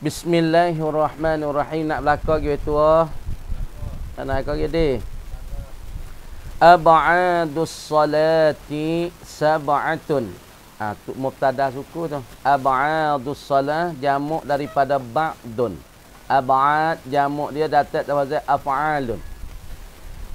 Bismillahirrahmanirrahim Nak belakang lagi tu Tak nak belakang lagi Aba'adus salati sab'atun ha, tu, Mubtada suku tu Aba'adus salat jamuk daripada ba'dun Aba'ad jamuk dia datang daripada af'alun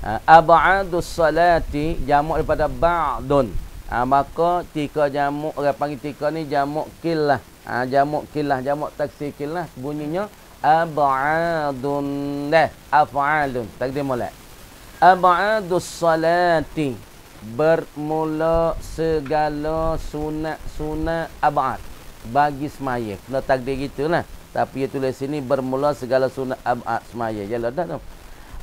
ha, Aba'adus salati jamuk daripada ba'dun ha, Maka tika jamuk Orang panggil tiga ni jamuk killah ha, jamuk kilah jamuk taksir kilah bunyinya ab'adun dah af'alun takdim mulak ab'adus salati bermula segala sunat-sunat ab'ad bagi semaya kena takdir gitulah tapi dia tulis sini bermula segala sunat ab'ad semaya jelas dah tu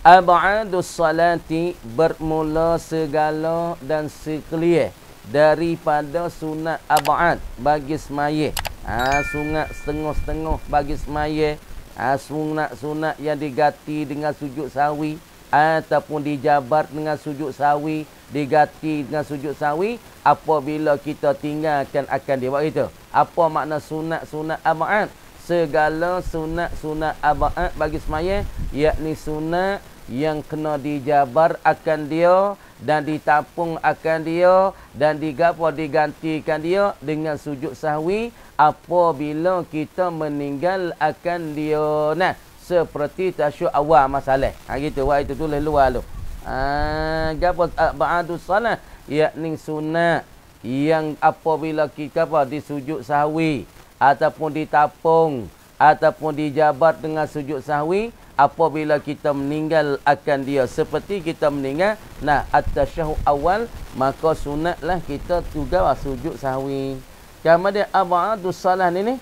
ab'adus salati bermula segala dan sekalian daripada sunat ab'ad bagi semaya ha, sungat setengah-setengah bagi semaya ha, sunat-sunat yang digati dengan sujud sawi ataupun dijabar dengan sujud sawi digati dengan sujud sawi apabila kita tinggalkan akan dia buat itu apa makna sunat-sunat abaat segala sunat-sunat abaat bagi semaya yakni sunat yang kena dijabar akan dia dan ditapung akan dia dan digapo digantikan dia dengan sujud sahwi apabila kita meninggal akan dia nah seperti tasyu awal masalah ha gitu buat itu tulis luar tu ha, ah gapo ba'du salat yakni sunat yang apabila kita apa di sujud sahwi ataupun ditapung ataupun dijabat dengan sujud sahwi apabila kita meninggal akan dia seperti kita meninggal nah at-tasyahhu awal maka sunatlah kita juga sujud sahwi Kama dia abadu salah ni ni.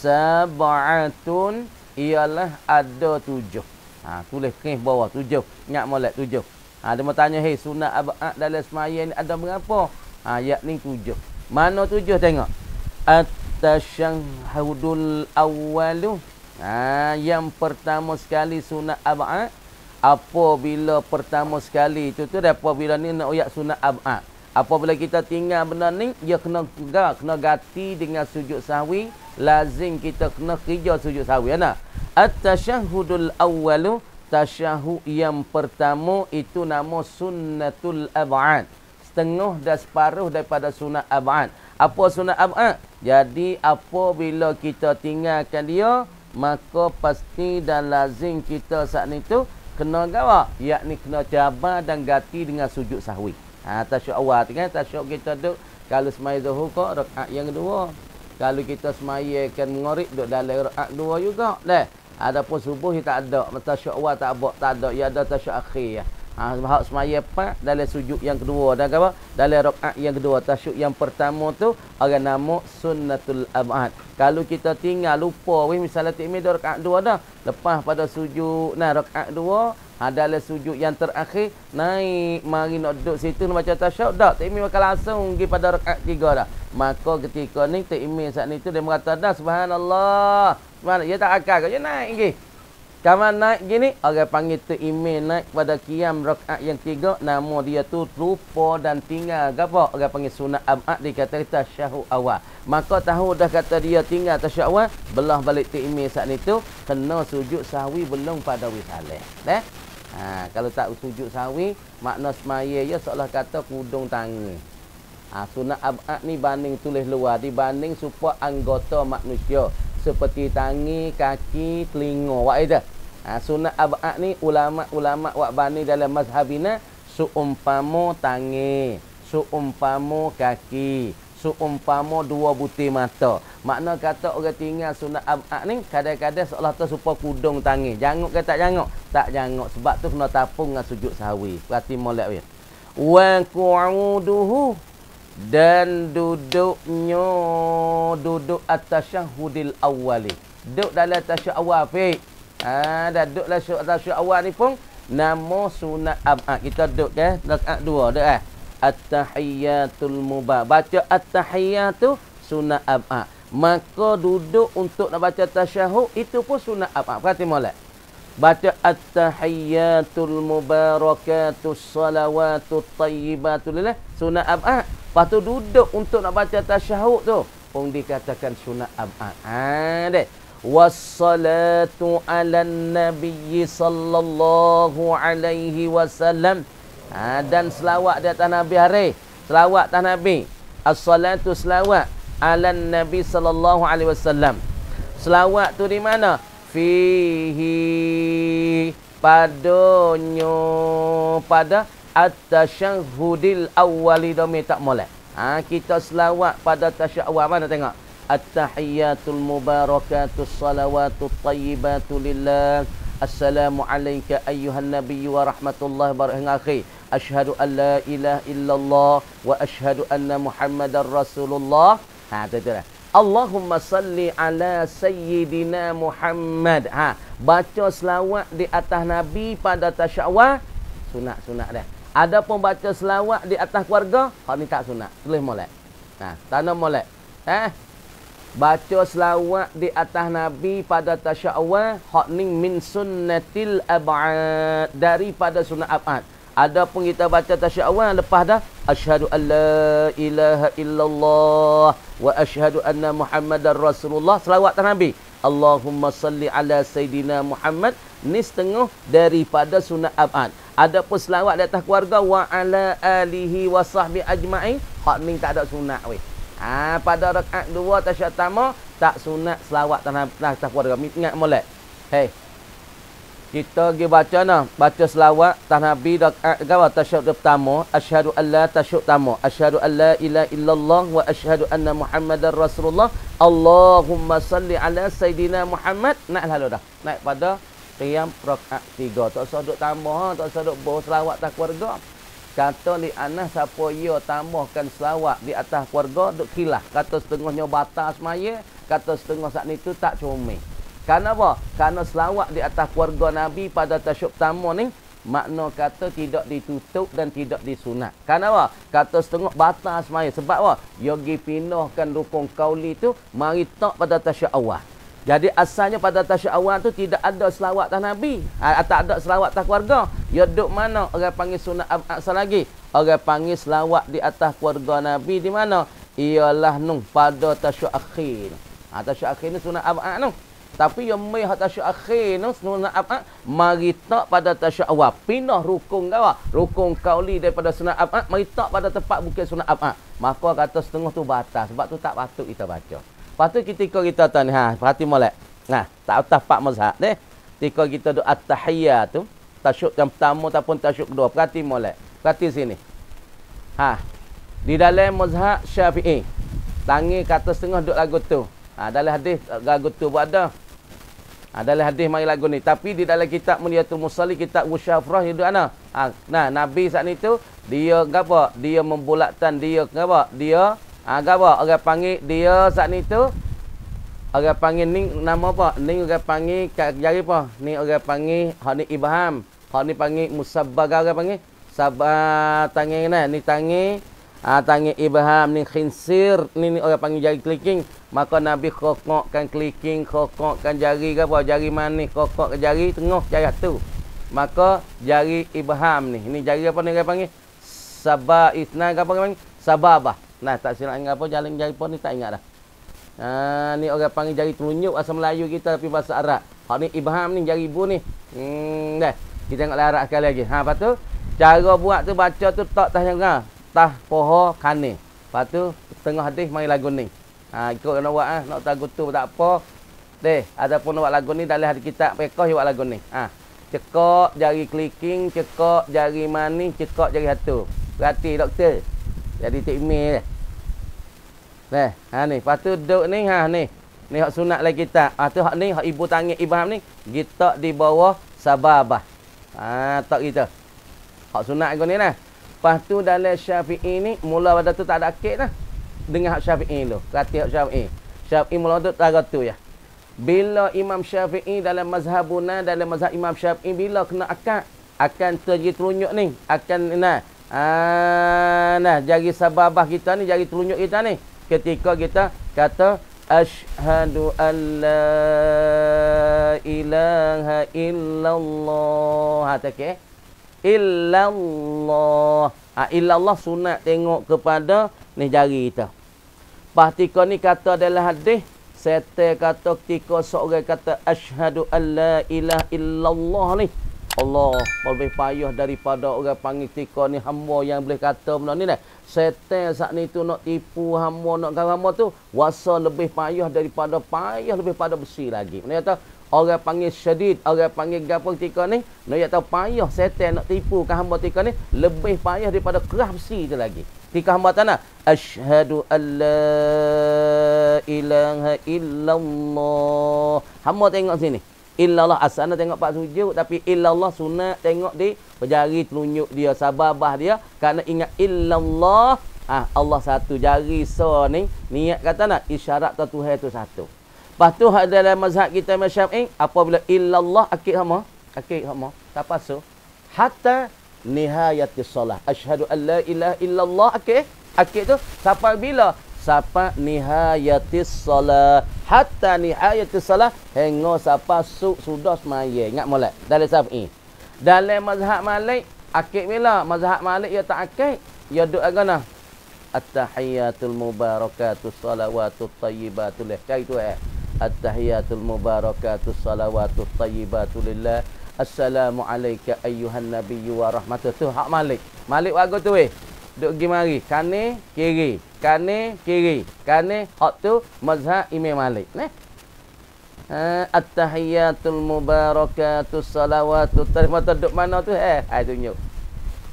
Sabatun ialah ada tujuh. Ha, tulis kris bawah tujuh. Ingat molek tujuh. Ha, dia mau tanya, hey, sunat abad ah, dalam semaya ni ada berapa? Ha, yak ni tujuh. Mana tujuh tengok? At-tashahudul awalu. Ha, yang pertama sekali sunat abad. Apabila pertama sekali. Itu tu, apabila ni nak uyak sunat abad. Apabila kita tinggal benda ni, dia kena kena, kena ganti dengan sujud sahwi. Lazim kita kena kerja sujud sahwi. Anak. Ya At-tashahudul awalu, tashahud yang pertama itu nama sunnatul ab'an. Setengah dan separuh daripada sunnat ab'an. Apa sunnat ab'an? Jadi apabila kita tinggalkan dia, maka pasti dan lazim kita saat itu kena gawa. Yakni kena cabar dan ganti dengan sujud sahwi ha, tasyuk awal tu kan tasyuk kita duk kalau semai zuhur kok rakaat yang kedua kalau kita semai akan mengorik duk dalam rakaat dua juga leh adapun subuh dia tak ada masa tasyuk awal tak ada tak ada ya ada tasyuk akhir ya. ha sebab semai empat dalam sujud yang kedua dan apa dalam rakaat yang kedua tasyuk yang pertama tu orang nama sunnatul abad kalau kita tinggal lupa we misalnya tak mi rakaat dua dah lepas pada sujud nah rakaat dua adalah sujud yang terakhir naik mari nak duduk situ nak baca tasyahud dak takmir akan langsung pergi pada rakaat tiga dah maka ketika ni takmir saat ni tu dia merata dah subhanallah mana dia tak akal dia naik lagi kamu naik gini orang panggil tu imin naik pada qiyam rakaat yang tiga nama dia tu lupa dan tinggal gapo orang panggil sunat amat dikata tasyahud awal maka tahu dah kata dia tinggal tasyahud awal belah balik tu imin saat itu kena sujud sahwi belum pada wisalah eh Ha, kalau tak sujud sawi, makna semaya ya seolah kata kudung tangan. Ha, sunat ab'ad ni banding tulis luar. Dibanding supaya anggota manusia. Seperti tangi, kaki, telinga. Wak itu. Ha, sunat ab'ad ni ulama-ulama wak banding dalam mazhabina. Suumpamu tangi. Suumpamu kaki seumpama dua butir mata. Makna kata orang tinggal sunat ab'ad ah, ni kadang-kadang seolah tu supa kudung tangi. Janguk ke tak janguk? Tak janguk sebab tu kena tapung dengan sujud sahwi. Berarti molek weh. Wa qu'uduhu dan duduknya duduk atas syahudil awali. Duduk dalam tasyahud awal fi. Ha, dah duduk dalam tasyahud awal ni pun nama sunat ab'ad. Ah, kita duduk ke, ah, eh? dekat dua dah. At-Tahiyyatul Mubah. Baca At-Tahiyyah tu sunat ab'ah. Maka duduk untuk nak baca tasyahud itu pun sunat ab'ah. Perhati molek. Baca At-Tahiyyatul Mubarakatul Salawatul Tayyibatulillah. Sunat ab'ah. Lepas tu duduk untuk nak baca tasyahud tu. Pun dikatakan sunat ab'ah. Haa dek. Wassalatu ala nabiyyi sallallahu alaihi wasallam ha, dan selawat di atas Nabi hari selawat atas Nabi as-salatu selawat ala Nabi sallallahu alaihi wasallam selawat tu di mana fihi padonyo pada at-tashahhudil awwali domi tak molek ha, kita selawat pada tashahhud mana tengok at-tahiyatul mubarakatul salawatul tayyibatu Assalamu'alaikum assalamu alayka ayyuhan nabiyyu wa rahmatullahi wa Ashhadu an la ilaha illallah wa ashhadu anna Muhammadar Rasulullah. Ha betul lah. Allahumma salli ala sayyidina Muhammad. Ha baca selawat di atas nabi pada tasyawah sunat-sunat dah. Adapun baca selawat di atas keluarga, hak ni tak sunat. Tulis molek. Ha tanam molek. Eh baca selawat di atas nabi pada tasyawah hak ni min sunnatil ab'ad daripada sunat ab'ad. Ada pun kita baca tasyahud awal lepas dah asyhadu alla ilaha illallah wa asyhadu anna muhammadar rasulullah selawat tan nabi. Allahumma salli ala Sayyidina Muhammad ni setengah daripada sunnah abad. Ada pun selawat di atas keluarga wa ala alihi wa sahbi ajmain hak ni tak ada sunnah. weh. Ha, pada rakaat dua tasyahud pertama tak sunat selawat tan nabi atas keluarga. Ingat molek. Hey, kita pergi baca nah baca selawat tahnabi dekat eh, gawa tasyahud pertama asyhadu alla tasyahud pertama asyhadu alla ila illallah wa asyhadu anna muhammadar rasulullah Allahumma salli ala sayidina Muhammad naik lah lalu dah naik pada qiyam rakaat tiga tak usah duk tambah ha, tak usah duk bawa selawat tak keluarga kata li anah siapa ia tambahkan selawat di atas keluarga duk kilah kata setengahnya batas maya kata setengah saat itu tak cumi kerana apa? Kerana selawat di atas keluarga Nabi pada tasyuk pertama ni makna kata tidak ditutup dan tidak disunat. Kenapa? Kata setengah batas semaya. Sebab apa? Yogi pindahkan rukun kauli tu mari tak pada tasyuk awal. Jadi asalnya pada tasyuk awal tu tidak ada selawat tak Nabi. Ha, tak ada selawat tak keluarga. Ya duk mana orang panggil sunat asal lagi? Orang panggil selawat di atas keluarga Nabi di mana? Iyalah nung pada tasyuk akhir. Ha, ah, tasyuk akhir ni sunat abad nung. Tapi yang mai hak tasyuk akhir no sunat apa? Mari tak pada tasyuk awal. Pindah rukun kau. Lah. Rukun kauli daripada sunat apa? Mari tak pada tempat bukan sunat apa. Maka kata setengah tu batas. Sebab tu tak patut kita baca. Patut kita ikut kita tu ni. Ha, perhati molek. Nah, ha, tak utah pak mazhab ni. Ketika kita doa tahiyyah tu, tasyuk yang pertama ataupun tasyuk kedua. Perhati molek. Perhati sini. Ha. Di dalam mazhab Syafi'i. Tangi kata setengah duk lagu tu. Ha, dalam hadis lagu eh, tu pun ada. Ha, dalam hadis mari lagu ni. Tapi di dalam kitab Muniatul Musali, kitab Musyafrah itu ada. Ha, nah, Nabi saat ni tu, dia apa? Dia membulatkan dia apa? Dia ha, apa? Orang panggil dia saat ni tu. Orang panggil ni nama apa? Ni orang panggil kat jari apa? Ni orang panggil Hani ni Ibrahim. Hak ni panggil Musabbaga orang panggil. Sabah tangi ni. Ni tangi ha, tangi ibham ni khinsir ni, ni orang panggil jari kliking, maka nabi kokokkan kelingking kokokkan jari ke apa jari mana? kokok ke jari tengah jari tu maka jari ibham ni ni jari apa ni orang panggil sabah isna ke apa panggil sababah nah tak silap apa jalan jari pun ni tak ingat dah ha, ni orang panggil jari tunjuk. asal Melayu kita tapi bahasa Arab hak ni ibham ni jari ibu ni hmm, dah kita tengok lah Arab sekali lagi ha, lepas tu Cara buat tu baca tu tak tahu yang tah poho kane. Lepas tu setengah hadis mari lagu ni. Ha ikut nak buat ah, nak tagu tu tak apa. Teh ataupun nak buat lagu ni dalam hadis kitab pekoh buat lagu ni. Ha cekok jari clicking, cekok jari manis, cekok jari hatu. Berarti doktor. Jadi tak email dah. Nah, ha ni, lepas tu duk ni ha ni. Ni hak sunat lagi kita. Ha tu hak ni hak ibu tangik Ibrahim ni kita di bawah sababah. Ha tak kita. Hak sunat aku ni lah. Lepas tu dalam Syafi'i ni mula pada tu tak ada akid dah. Dengan hak Syafi'i tu. Kata hak Syafi'i. Syafi'i mula tu tak ada tu ya. Bila Imam Syafi'i dalam mazhabuna dalam mazhab Imam Syafi'i bila kena akad akan terjadi terunyuk ni akan nah ah nah jari sababah kita ni jari terunyuk kita ni ketika kita kata asyhadu an ilaha illallah ha, okay? illallah. Ha, illallah sunat tengok kepada ni jari kita. Pastikan ni kata adalah hadis Sete kata ketika seorang kata asyhadu an la ilah illallah ni Allah lebih payah daripada orang panggil ketika ni Hamba yang boleh kata benda ni lah Sete saat ni tu nak tipu hamba nak kata hamba tu Wasa lebih payah daripada payah lebih pada besi lagi Mereka kata orang panggil syadid orang panggil gapo ketika ni nak tahu payah setan nak tipu ke hamba ketika ni lebih payah daripada kerah besi tu lagi ketika hamba tanya asyhadu alla ilaha illallah hamba tengok sini illallah asana tengok pak sujud tapi illallah sunat tengok di jari telunjuk dia sababah dia kerana ingat illallah ah Allah satu jari so ni niat kata nak isyarat tu Tuhan tu satu Lepas tu dalam mazhab kita masyafi'i apabila illallah akid sama, akid sama, tak paso. Hatta nihayati solat. Asyhadu an la ilaha illallah akid. Akid tu sampai bila? Sampai nihayati solat. Hatta nihayati solat hingga sapa su sudah semaya. Ingat molek dalam Syafi'i. Dalam mazhab Malik akid bila? Mazhab Malik ya tak akid, ya duk agana. Lah. At-tahiyyatul mubarakatus salawatut tayyibatul Kaitu eh attahiyatul mubarakatus salawatut tayyibatu lillah Assalamualaikum alayka ayyuhan nabiy wa rahmatuh tu hak malik malik wago tu weh duk pergi mari kane kiri kani kiri kani hak tu mazhab imam malik ne Uh, ha, attahiyatul mubarakatus salawatut tayyibatu duk mana tu eh ai tunjuk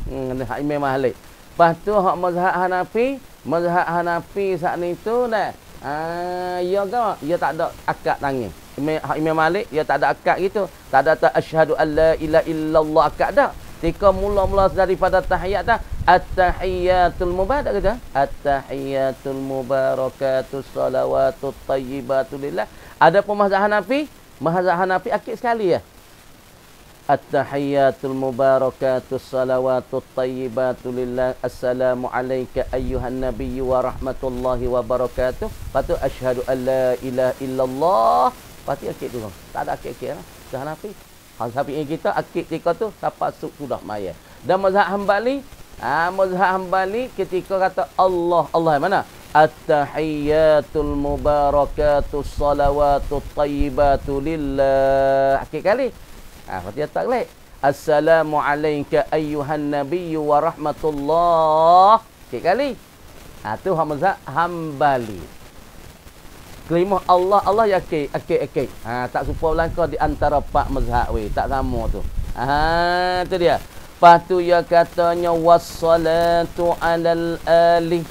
hmm hak imam malik Lepas tu hak mazhab Hanafi, mazhab Hanafi saat ni tu dah Ah, ya ke ya tak ada akad tangan Imam, Imam Malik ya tak ada akad gitu tak ada ta asyhadu alla ilaha illallah akad dah ketika mula-mula daripada tahiyat dah at-tahiyatul mubarak kata at-tahiyatul mubarakatus salawatut tayyibatul lillah ada pemazhab Hanafi mazhab Hanafi akid sekali ya attahiyatul mubarakatus salawatut tayyibatu lillah Assalamualaikum, alayka ayyuhan nabiyyu wa rahmatullahi wa barakatuh patu asyhadu an la ilaha illallah patu akik tu. tak ada akik akik dah nafi ini kita akik tika tu siapa suk sudah maya. dan mazhab hambali ah ha, mazhab hambali ketika kata Allah Allah mana attahiyatul mubarakatus salawatut tayyibatu lillah akik kali okay, Ah, Fatihah tak leh. Assalamualaikum ayuhan nabiy wa rahmatullah. Sikit kali. Ah, tu hamzah hambali. Kelima Allah Allah ya Okey okey. Ha, tak serupa belakang di antara pak mazhab weh, tak sama tu. Ah, tu dia. Patu ya katanya wassalatu alal ali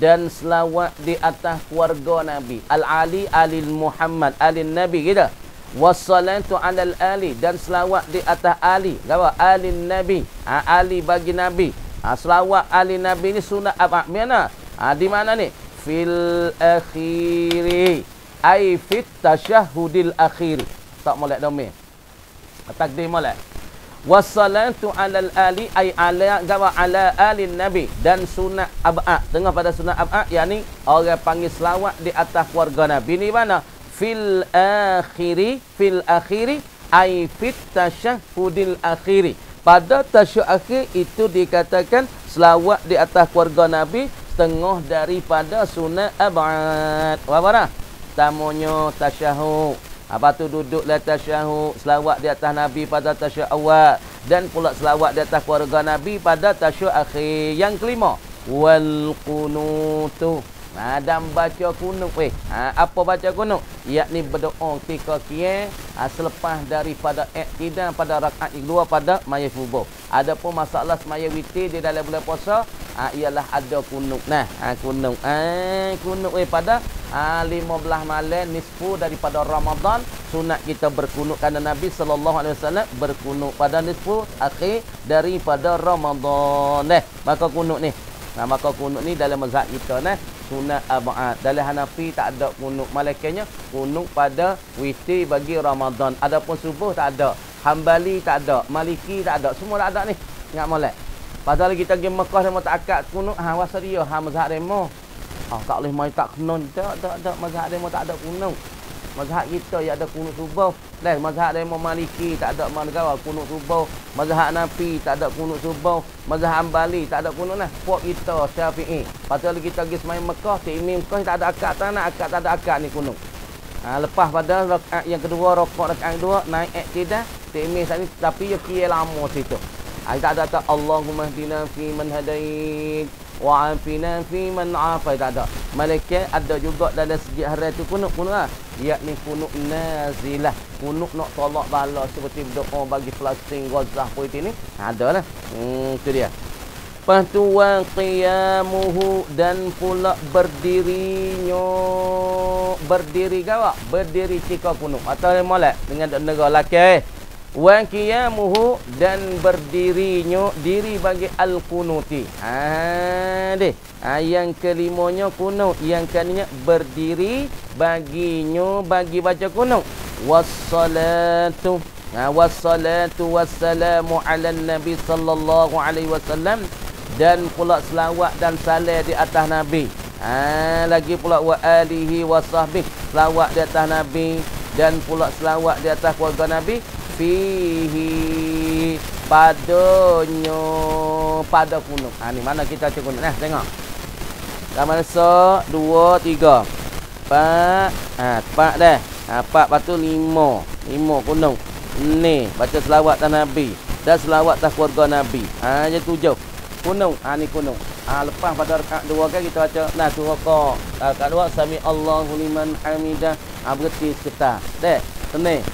dan selawat di atas keluarga Nabi. Al Ali, Alil Muhammad, Alil Nabi kita. Gitu? wassalatu alal ali dan selawat di atas ali gawa ali nabi ha, ali bagi nabi ha, selawat ali nabi ni sunat apa mana ha, di mana ni fil akhiri ai fit tashahudil akhir tak molek domi ha, takdim molek wassalatu alal ali ai ala gawa ala ali nabi dan sunat abah tengah pada sunat abah yakni orang panggil selawat di atas keluarga nabi ni mana fil akhiri fil akhiri ai fit tashahudil akhiri pada tashahud akhir itu dikatakan selawat di atas keluarga nabi setengah daripada sunat abad apa apa tamonyo tashahud apa tu duduk la tashahud selawat di atas nabi pada tashahud awal dan pula selawat di atas keluarga nabi pada tashahud akhir yang kelima wal qunutu Nah, dan baca kunuk eh. Ha, apa baca kunuk? Ia ni berdoa ketika kia ha, selepas daripada iktidal pada rakaat yang kedua pada mayat subuh. Adapun masalah semaya witir di dalam bulan puasa ha, ialah ada kunuk. Nah, ha, kunuk. Eh, ha, kunuk eh pada ha, belah malam nisfu daripada Ramadan sunat kita berkunuk kerana Nabi saw berkunuk pada nisfu akhir daripada Ramadan. Nah, maka kunuk ni. Nah, ha, maka kunuk ni dalam mazhab kita nah sunat arba'at. Dalam Hanafi tak ada kunut. Malaikatnya kunut pada witir bagi Ramadan. Adapun subuh tak ada. Hambali tak ada. Maliki tak ada. Semua tak ada ni. Ingat molek. Padahal kita pergi Mekah ha, dia tak akad kunut. Ha wasariyo ha mazhab demo. Ha tak boleh mai tak kenon. Tak tak tak mazhab demo tak ada kunut mazhab kita yang ada kunut subuh lain mazhab dari Imam Maliki tak ada mana negara kunut subuh mazhab Nafi tak ada kunut subuh mazhab Ambali tak ada kunut lah puak kita Syafi'i patut kita pergi semain Mekah Timim Mekah tak ada akad tak nak akad tak ada akad ni kunut ha, lepas pada rakaat yang kedua rokok rakaat yang kedua naik iktidal Timim sat tapi ya kia lama situ ha, tak ada tak Allahumma hdina fi man hadait wa wa'afina fi man afai tak ada malaikat ada juga dalam segi harai tu kunuk kunuk lah yakni kunuk nazilah kunuk nak tolak bala seperti berdoa bagi Palestin Gaza politik ni ada lah hmm, tu dia Pertuan qiyamuhu dan pula berdirinya berdiri gawak berdiri cika kunuk atau molek dengan negara lelaki okay wa qiyamuhu dan berdirinya diri bagi al-qunuti. Ha deh. Ha, yang kelimonyo qunut, yang kaninya berdiri baginyo bagi baca qunut. Wassalatu. Ha wassalatu wassalamu ala nabi sallallahu alaihi wasallam dan pula selawat dan salam di atas nabi. Ha lagi pula wa alihi wasahbi. Selawat di atas nabi dan pula selawat di atas keluarga nabi fihi padanya pada gunung. Ha ni mana kita cek gunung. Nah, tengok. Dalam masa 2 3 4 ha 4 dah. Ha 4 batu 5. 5 gunung. Ni baca selawat tan Nabi dan selawat tan keluarga Nabi. Ha je tujuh. Gunung. Ha ni gunung. Ha lepas pada rakaat 2 kan kita baca nah suraka. Rakaat 2 sami Allahu liman hamidah. Ha berhenti kita. Dah. Tenang.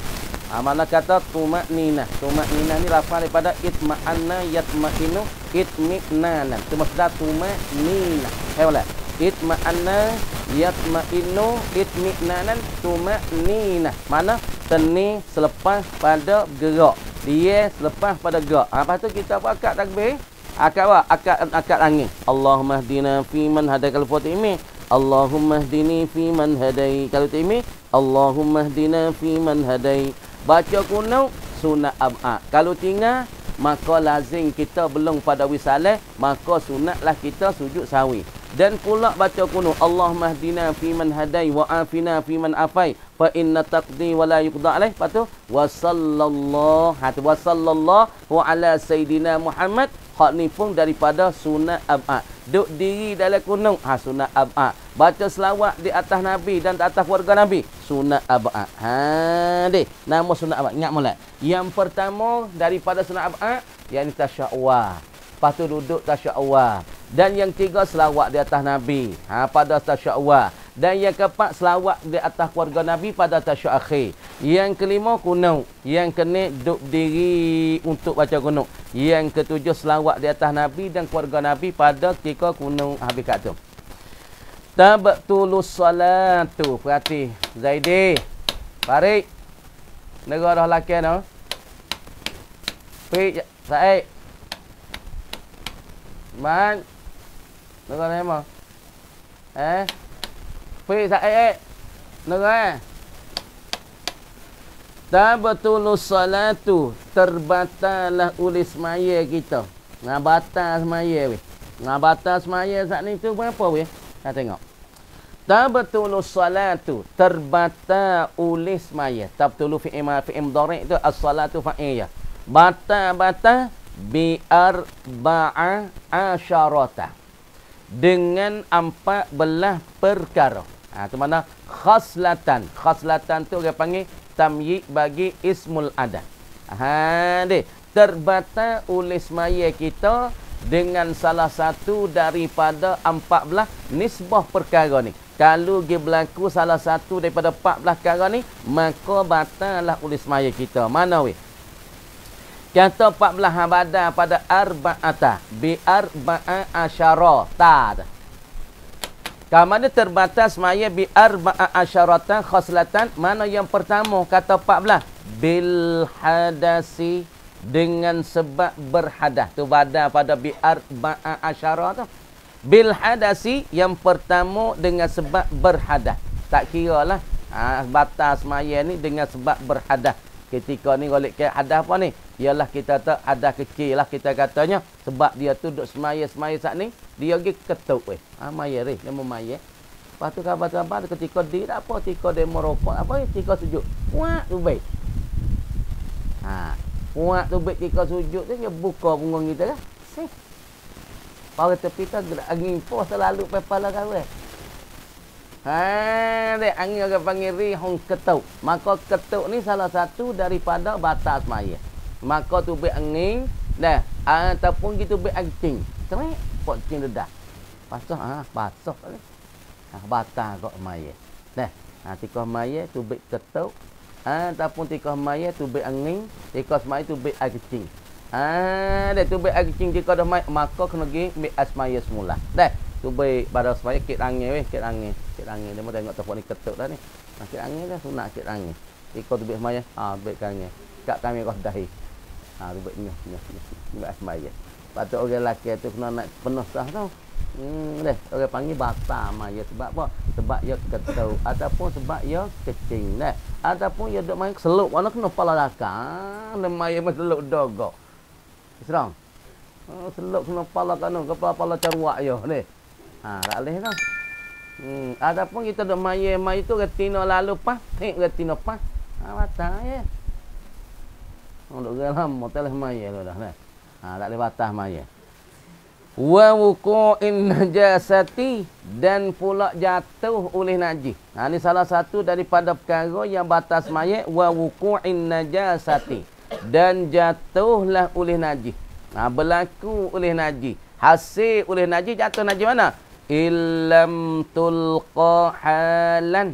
Ha, kata tumak nina. Tumak nina ni lafaz daripada itma'anna yatma'inu itmi'nana. Itu maksudnya tumak nina. Eh, boleh? Itma'anna yatma'inu itmi'nana tumak nina. Mana? Teni selepas pada gerak. Dia selepas pada gerak. Ha, lepas tu kita buat akad takbir. Akad apa? Akad, akad angin. Allahumma dina fiman hadakal fatimi. Allahumma dini fiman hadai. Kalau tu ini. Allahumma dina fiman hadai. hadai. Baca kunut sunat ab'ad. Ah. Kalau tinggal maka lazim kita belum pada wisalah maka sunatlah kita sujud sawi. Dan pula baca kunut Allah mahdina fi man hadai wa afina fi man afai fa inna taqdi wa la yuqda alaih. Patu ha, wa sallallahu wa sallallahu ala sayidina Muhammad. Hak ni daripada sunat ab'ad. Ah. Duk diri dalam kunut ha sunat ab'ad. Ah baca selawat di atas nabi dan di atas warga nabi sunat abaat ha deh, nama sunat abaat ingat molek yang pertama daripada sunat abaat yakni tasyawwa patu duduk tasyawwa dan yang tiga selawat di atas nabi ha pada tasyawwa dan yang keempat selawat di atas warga nabi pada tasyawwa akhir yang kelima kunu yang kena duduk diri untuk baca kunu yang ketujuh selawat di atas nabi dan warga nabi pada tiga kunu habis kat tu Tabtulus salatu. Perhati. Zaidi. Farid. negara dah lelaki no. Pi Said. Man. negara ni mah. Eh. Pi Said. Eh? Nega. Eh? Tabtulus salatu. Terbatalah oleh semaya kita. Ngabatas semaya weh. Ngabatas semaya saat ni tu berapa weh? Kita tengok. Tabtulu salatu terbata oleh semaya. Tabtulu fi'im fi'im dhari' tu as-salatu fa'iyah. Bata bata biar arba'a asyarata. Dengan empat belah perkara. Ah, tu mana khaslatan. Khaslatan tu orang panggil tamyi bagi ismul adat. Ha, dia. Terbata ulis semaya kita dengan salah satu daripada empat 14 nisbah perkara ni. Kalau dia berlaku salah satu daripada 14 perkara ni, maka batalah oleh semaya kita. Mana weh? Kata empat belah abada pada arba'ata. Bi arba'a asyara. Tak kamu ada terbatas maya bi arba'a asyaratan khaslatan. Mana yang pertama kata 14? Bil hadasi dengan sebab berhadah tu badah pada bi arba'a asyara tu bil hadasi yang pertama dengan sebab berhadah tak kiralah ah ha, batas maya ni dengan sebab berhadah ketika ni golek ke hadah apa ni ialah kita tak ada kecil lah kita katanya sebab dia tu duk semaya-semaya saat ni dia pergi ketuk weh ah maya reh dia memaya lepas tu kabar-kabar ketika dia tak apa ketika dia merokok apa ketika sujud wah tu baik ha Muat tu bet tika sujud tu dia buka punggung kita lah. Si. Pada tepi tu angin pos terlalu pepala kau eh. Ha, de angin agak panggil ri hong ketuk. Maka ketuk ni salah satu daripada batas maya. Maka tu bet angin dah ataupun kita bet angin. Kami pot tin dedah. Pasah ah, ha, pasah. Ah, ha, batas kok maya. Dah. Ha, tika maya tu bet ketuk Ha, ataupun tikah maya tu be angin tikah semai tu be agcing ah ha, dah tu be agcing tikah dah mai maka kena gi be asmaya semula dah tu be pada semai kit angin weh kit angin kit angin demo tengok telefon ni ketuk dah ni nah, ha, kit angin dah sunat kit angin tikah tu be semai ah be kangin kat kami kau dah ah tu be nyah nyah nyah asmaya patut orang lelaki tu kena nak penuh sah tau Hmm, orang panggil bata maya sebab apa? Sebab ia ketau ataupun sebab ia kecing dah. Ataupun ia dok main seluk warna kena pala lakang, le maya mesti seluk dogo. Islam. Hmm, oh, seluk kena pala kanu, kepala pala caruak yo ni. Ha, tak leh dah. Hmm, ataupun kita dok maya maya tu retina lalu pas, tek retina pas. Ha, mata ya. Oh, hmm, dok gelam motel maya lo dah leh, Ha, tak leh batas maya wa wuqu'in najasati dan pula jatuh oleh najis. Ha ni salah satu daripada perkara yang batas mayat wa wuqu'in najasati dan jatuhlah oleh najis. Ha berlaku oleh najis. Hasil oleh najis jatuh najis mana? Illam tulqa halan.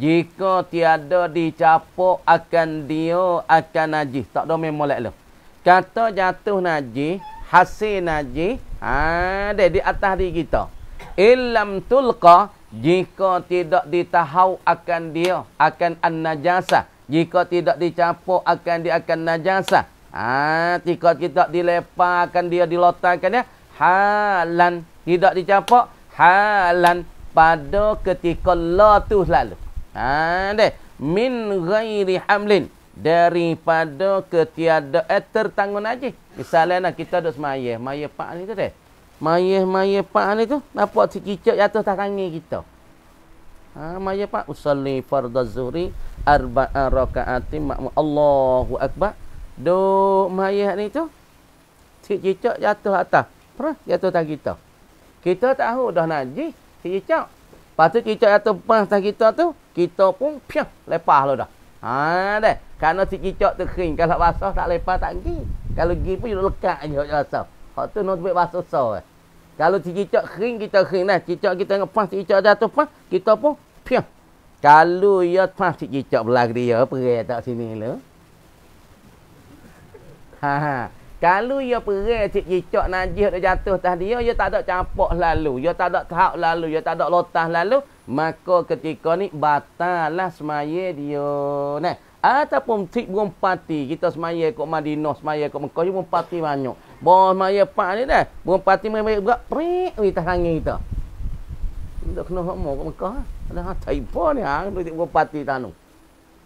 Jika tiada dicapuk akan dia akan najis. Tak ada memang lah. Kata jatuh najis Hasin naji ada ha, di atas diri kita. Ilam tulqa jika tidak ditahau akan dia akan an najasa. Jika tidak dicampur akan dia akan najasa. Ha, jika tidak dilepas akan dia dilotakan ya. Halan tidak dicampur halan pada ketika la tu lalu. Ha deh min ghairi hamlin daripada ketiada eh, tertanggung aje. Misalnya nak kita duduk semayah. Mayah pak ni tu deh. Mayah, mayah pak ni tu. Nampak si kicap jatuh tangan kita. Ha, mayah pak. Usalli fardaz zuhri arba'a raka'ati ma'amu Allahu Akbar. Duk mayah ni tu. Si kicap jatuh atas. Pernah jatuh tak kita. Kita tahu dah naji, si kicap. Lepas tu kicap jatuh pas tangan kita tu. Kita pun piah lepas lah dah. Ha deh. Karena si cicak tu kering Kalau basah tak lepas tak pergi Kalau pergi pun duduk lekat je Kalau basah Hak tu nak duit basah so eh. Kalau si cicak kering kita kering lah Cicak kita ngepas si cicak jatuh pas Kita pun piang Kalau ia ya, pas si cicak belah dia ya, Perih tak sini lah Ha ha kalau ia ya, perih cik cicak najis dia jatuh tadi dia, ia tak ada campak lalu. Ia tak ada tahap lalu. Ia tak ada lotah lalu. Maka ketika ni batalah semaya dia. Nah, ataupun tip gun pati kita semaya kat Madinah semaya kat Mekah pun pati banyak bo semaya pak ni dah gun pati main baik juga prik kita hang kita kita kena ah. hak kat Mekah ada taipa ni hang tip gun pati tanu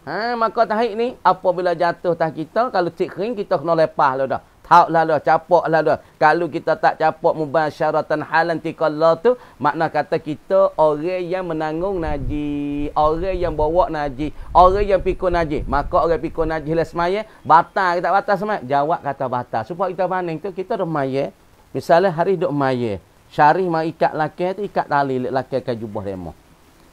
ha maka tahik ni apabila jatuh tah kita kalau tip kering kita kena lepas lah dah tak lah dah, capok lah dah. Kalau kita tak capok mubasyaratan halan tika Allah tu, makna kata kita orang yang menanggung naji, orang yang bawa naji, orang yang pikul naji. Maka orang pikul naji lah semaya, batal kita batal semaya. Jawab kata batal. Supaya kita maning tu, kita dah maya. Misalnya hari duk maya. Syarih mah ikat laki tu, ikat tali laki ke jubah lemah.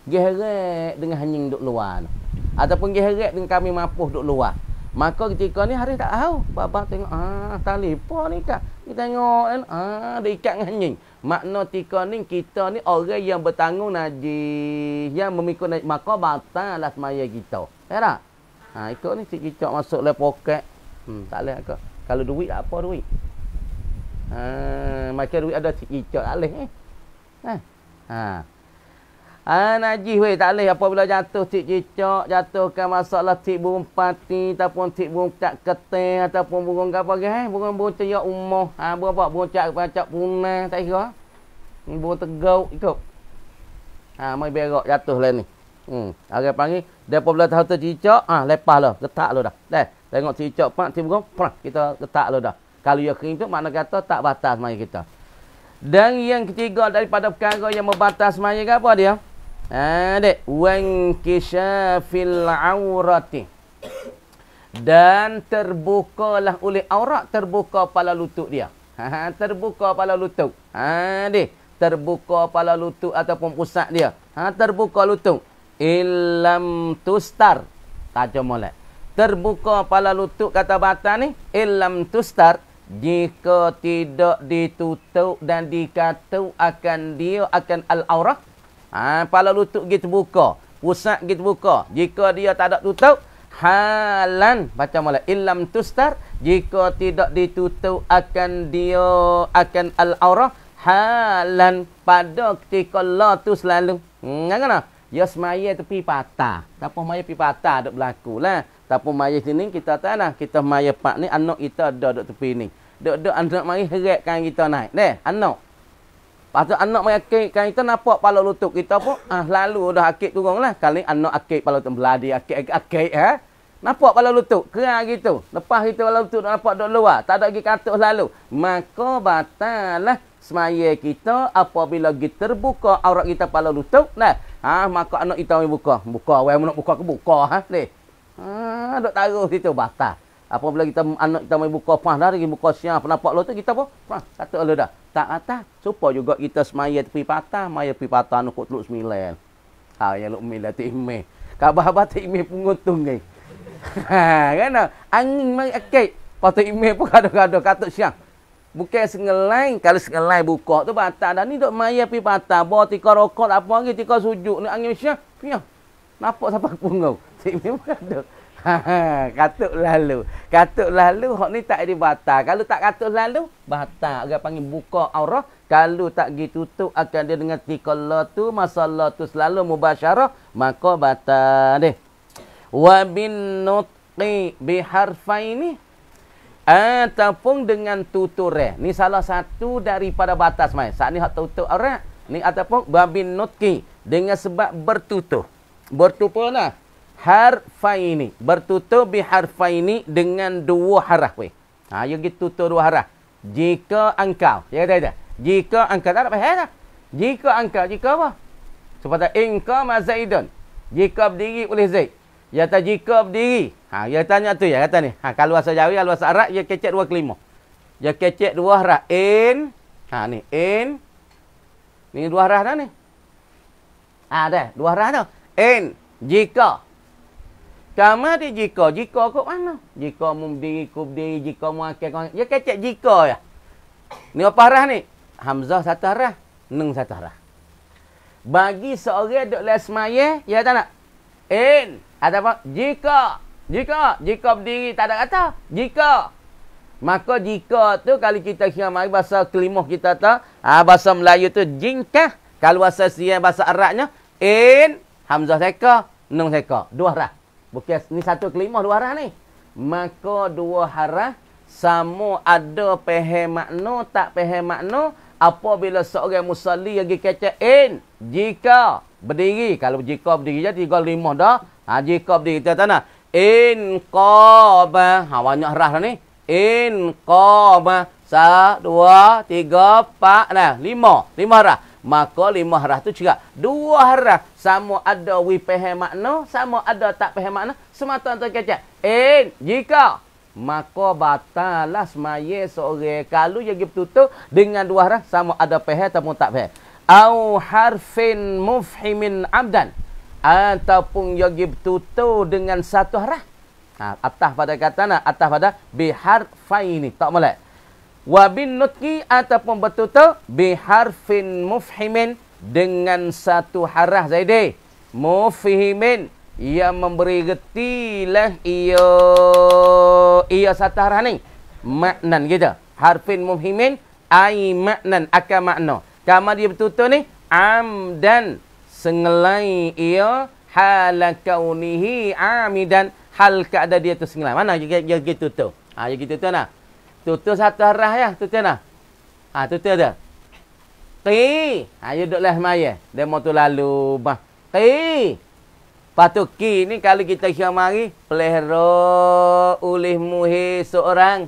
Geret dengan hanying duk luar. Ataupun geret dengan kami mampu duk luar. Maka ketika ni hari tak tahu. Baba tengok ah telefon ni kak. Kita tengok kan ah dia ikat dengan anjing. Makna ketika ni kita ni orang yang bertanggung naji yang memikul najis. Maka batal lah semaya kita. Ya tak? Ha ikut ni cicak masuk dalam poket. Hmm tak leh lah aku. Kalau duit tak apa duit. Ha macam duit ada cicak tak leh eh. Ha. Ha. Ha, najis weh tak boleh apabila jatuh tik cicak, ke masalah tik burung pati ataupun tik burung cak keteng, ataupun burung apa ke eh? burung burung tiga umuh, ha, burung apa, burung cak pacak punah, tak kira. Ini burung tegau ikut. Ha, mai berak jatuh lain ni. Hmm, orang panggil depa bila tahu tik cicak, ah ha, lepas lah, getak lo lah dah. Dah, tengok tik cicak pak tik burung, prah kita getak lo lah dah. Kalau ia kering tu makna kata tak batas mai kita. Dan yang ketiga daripada perkara yang membatas semaya ke apa dia? Adik, wan kisyafil aurati. Dan terbukalah oleh aurat terbuka pala lutut dia. Ha, ha terbuka pala lutut. Ha, adik, terbuka pala lutut ataupun pusat dia. Ha, terbuka lutut. Ilam tustar. Kaca molek. Terbuka pala lutut kata batan ni. Ilam tustar. Jika tidak ditutup dan dikatu akan dia akan al-aurat. Ha, pala lutut kita buka. Pusat kita buka. Jika dia tak ada tutup. Halan. Baca mula. Ilam tustar. Jika tidak ditutup. Akan dia. Akan al-aurah. Halan. Pada ketika latus lalu. Nggak hmm, Ya semaya tepi patah. Tak pun maya pergi patah. Tak berlaku lah. Tak pun maya sini. Kita tak lah. Kita maya pak ni. Anak kita ada duduk tepi ni. Duduk-duk anak maya heretkan kita naik. Deh. Anak. Lepas tu anak main akik kan kita nampak pala lutut kita pun ah lalu dah akik turun lah. Kali anak akik pala lutut beladi akik akik akik eh. Ha? Nampak pala lutut kerang gitu. Lepas kita pala lutut nampak dok luar. Tak ada lagi katuk lalu. Maka batal lah semaya kita apabila lagi terbuka aurat kita pala lutut nah, Ha maka anak kita main buka. Buka. Wai nak buka ke buka ha. Ni. Ha dok taruh situ batal. Apabila kita anak kita mai buka pas dah, pergi buka siang, penampak lotus, kita apa? Pas, kata Allah dah. Tak kata. Supa juga kita semaya tepi patah, maya tepi patah nak kot luk semilai. Ha, yang luk semilai lah ha, kan tak imeh. Khabar-habar tak imeh pun ngutung ni. Ha, kena. Angin mari akik. Lepas tu imeh pun kadang-kadang katuk siang. Bukan sengelai. Kalau sengelai buka tu patah dah. Ni duk maya tepi patah. Bawa tika rokok apa lagi, tika sujuk ni angin siang. Ya. Nampak siapa pun kau. imeh pun ada. katuk lalu. Katuk lalu, hak ni tak ada batal. Kalau tak katuk lalu, batal. Orang panggil buka aurah. Kalau tak pergi tutup, akan dia dengan tikala tu, masalah tu selalu mubasyarah. Maka batal deh. Wa bin nutqi biharfaini. Ataupun dengan tutur eh. Ni salah satu daripada batas mai. Saat ni hak tutup aurah. Ni ataupun babin nutqi. Dengan sebab bertutur. Bertutur lah harfaini. Bertutur bi harfaini dengan dua harah. Weh. Ha, you ya get tutur dua harah. Jika engkau. Ya dia kata itu. Jika engkau. Tak ada bahaya Jika engkau. Jika apa? Sepatutnya engkau ma Jika berdiri oleh zaid. Dia kata jika berdiri. Ha, dia tanya tu ya. kata ni. Ha, kalau asal jawi, kalau asal arak, dia kecek dua kelima. Dia kecek dua harah. In. Ha, ni. In. Ni dua harah dah ni. Ha, dah. Dua harah dah. In. Jika. Kamu di jika. Jika ke mana? Jika mu berdiri, ku berdiri. Jika mu akhir. Kong... Dia kacak jika ya. Ni apa arah ni? Hamzah satu arah. Neng satu arah. Bagi seorang duduk dalam semaya. Ya tak nak? In. apa? jika. Jika. Jika berdiri. Tak ada kata. Jika. Maka jika tu kalau kita kira mari bahasa kelimah kita tu. Ha, bahasa Melayu tu jingkah. Kalau bahasa siang bahasa Arabnya. In. Hamzah seka. Neng seka. Dua arah. Bukan ni satu kelima dua arah ni. Maka dua arah sama ada paham makna tak paham makna apabila seorang musalli lagi in jika berdiri kalau jika berdiri jadi tiga lima dah ha jika berdiri kita tanah in qaba ha banyak arah ni in qaba sa dua tiga empat nah lima lima arah maka lima harah tu juga dua harah sama ada wi paham makna sama ada tak paham makna semata tu kecek eh jika maka batalah semaya sore kalau dia pergi bertutup dengan dua harah sama ada paham atau tak paham au harfin mufhimin abdan ataupun dia pergi bertutup dengan satu harah ha, atas pada kata nak atas pada biharfaini tak boleh wa bin nutqi ataupun bertutur bi harfin mufhimin dengan satu harah zaidi mufhimin ia memberi reti lah ia ia satu harah ni maknan kita harfin mufhimin ai maknan akan makna kama dia bertutur ni am dan sengelai ia hal kaunihi amidan hal keadaan dia tu sengelai mana dia gitu tu ha dia gitu tu nah Tutup satu arah ya, tutup nah. Ha tutup dia. Ki, ayo ha, duduklah semaya. Dia mau tu lalu bah. Ki. Patu ki ni kalau kita semari, pelero ulih muhi seorang.